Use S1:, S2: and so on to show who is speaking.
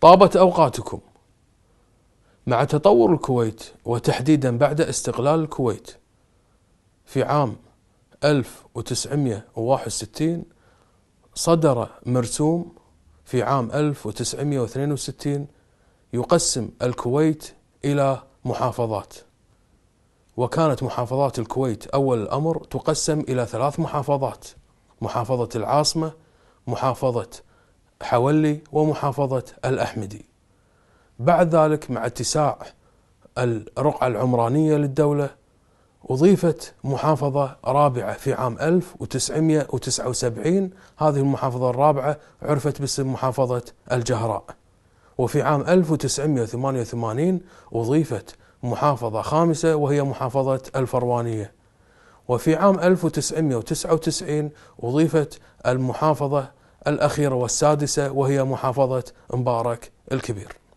S1: طابت اوقاتكم مع تطور الكويت وتحديدا بعد استقلال الكويت في عام 1961 صدر مرسوم في عام 1962 يقسم الكويت إلى محافظات وكانت محافظات الكويت أول الأمر تقسم إلى ثلاث محافظات محافظة العاصمة محافظة حولي ومحافظة الأحمدي بعد ذلك مع اتساع الرقعة العمرانية للدولة أضيفت محافظة رابعة في عام 1979 هذه المحافظة الرابعة عرفت باسم محافظة الجهراء وفي عام 1988 أضيفت محافظة خامسة وهي محافظة الفروانية وفي عام 1999 أضيفت المحافظة الأخيرة والسادسة وهي محافظة مبارك الكبير